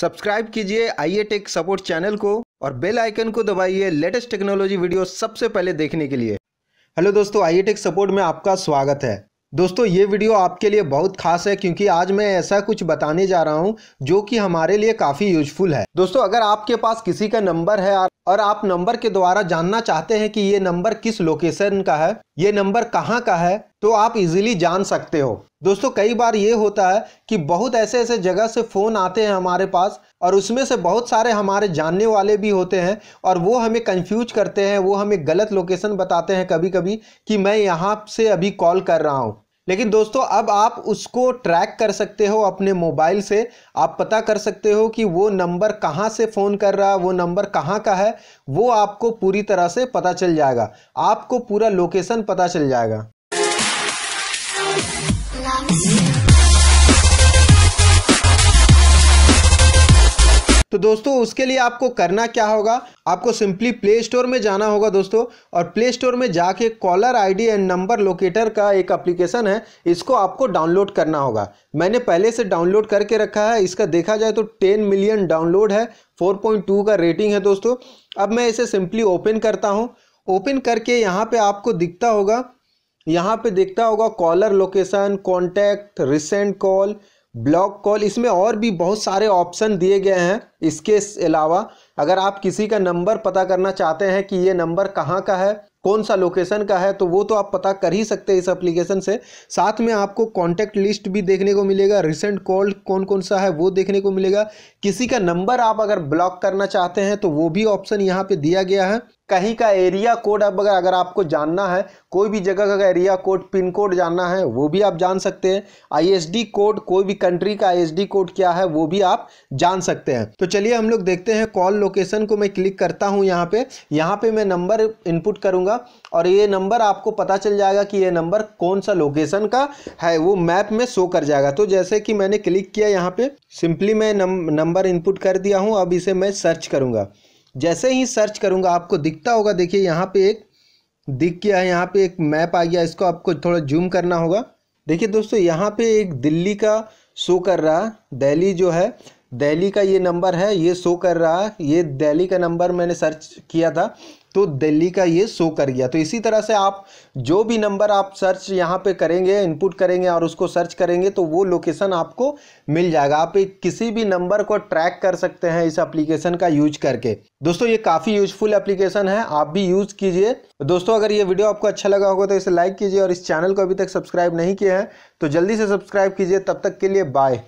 subscribe कीजिए I tech support channel को और बेल आइकन को दबाइए लेटेस्ट टेक्नोलॉजी वीडियो सबसे पहले देखने के लिए हेलो दोस्तों आई टेक सपोर्ट में आपका स्वागत है दोस्तों ये वीडियो आपके लिए बहुत खास है क्योंकि आज मैं ऐसा कुछ बताने जा रहा हूँ जो कि हमारे लिए काफ़ी यूजफुल है दोस्तों अगर आपके पास किसी का नंबर है और आप नंबर के द्वारा जानना चाहते हैं कि ये नंबर किस लोकेशन का है ये नंबर कहाँ का है तो आप इजीली जान सकते हो दोस्तों कई बार ये होता है कि बहुत ऐसे ऐसे जगह से फ़ोन आते हैं हमारे पास और उसमें से बहुत सारे हमारे जानने वाले भी होते हैं और वो हमें कंफ्यूज करते हैं वो हमें गलत लोकेशन बताते हैं कभी कभी कि मैं यहाँ से अभी कॉल कर रहा हूँ लेकिन दोस्तों अब आप उसको ट्रैक कर सकते हो अपने मोबाइल से आप पता कर सकते हो कि वो नंबर कहाँ से फ़ोन कर रहा है वो नंबर कहाँ का है वो आपको पूरी तरह से पता चल जाएगा आपको पूरा लोकेशन पता चल जाएगा तो दोस्तों उसके लिए आपको करना क्या होगा आपको सिंपली प्ले स्टोर में जाना होगा दोस्तों और प्ले स्टोर में जाके caller ID and number locator का एक एप्लीकेशन है इसको आपको डाउनलोड करना होगा मैंने पहले से डाउनलोड करके रखा है इसका देखा जाए तो 10 मिलियन डाउनलोड है 4.2 का रेटिंग है दोस्तों अब मैं इसे सिंपली ओपन करता हूँ ओपन करके यहाँ पर आपको दिखता होगा यहाँ पे देखता होगा caller location contact recent call block call इसमें और भी बहुत सारे ऑप्शन दिए गए हैं इसके अलावा अगर आप किसी का नंबर पता करना चाहते हैं कि ये नंबर कहाँ का है कौन सा लोकेशन का है तो वो तो आप पता कर ही सकते हैं इस एप्लीकेशन से साथ में आपको कॉन्टैक्ट लिस्ट भी देखने को मिलेगा रिसेंट कॉल कौन कौन सा है वो देखने को मिलेगा किसी का नंबर आप अगर ब्लॉक करना चाहते हैं तो वो भी ऑप्शन यहाँ पे दिया गया है कहीं का एरिया कोड अब अगर अगर आपको जानना है कोई भी जगह का एरिया कोड पिन कोड जानना है वो भी आप जान सकते हैं आईएसडी कोड कोई भी कंट्री का आईएसडी कोड क्या है वो भी आप जान सकते हैं तो चलिए हम लोग देखते हैं कॉल लोकेशन को मैं क्लिक करता हूँ यहाँ पे यहाँ पे मैं नंबर इनपुट करूँगा और ये नंबर आपको पता चल जाएगा कि ये नंबर कौन सा लोकेशन का है वो मैप में शो कर जाएगा तो जैसे कि मैंने क्लिक किया यहाँ पे सिंपली मैं नंबर इनपुट कर दिया हूँ अब इसे मैं सर्च करूँगा जैसे ही सर्च करूँगा आपको दिखता होगा देखिए यहाँ पर एक दिख गया है यहाँ पर एक मैप आ गया इसको आपको थोड़ा जूम करना होगा देखिए दोस्तों यहाँ पर एक दिल्ली का शो कर रहा दिल्ली जो है दिल्ली का ये नंबर है ये शो कर रहा है ये दिल्ली का नंबर मैंने सर्च किया था तो दिल्ली का ये शो कर गया तो इसी तरह से आप जो भी नंबर आप सर्च यहाँ पे करेंगे इनपुट करेंगे और उसको सर्च करेंगे तो वो लोकेशन आपको मिल जाएगा आप एक किसी भी नंबर को ट्रैक कर सकते हैं इस एप्लीकेशन का यूज करके दोस्तों ये काफ़ी यूजफुल एप्लीकेशन है आप भी यूज़ कीजिए दोस्तों अगर ये वीडियो आपको अच्छा लगा होगा तो इसे लाइक कीजिए और इस चैनल को अभी तक सब्सक्राइब नहीं किया है तो जल्दी से सब्सक्राइब कीजिए तब तक के लिए बाय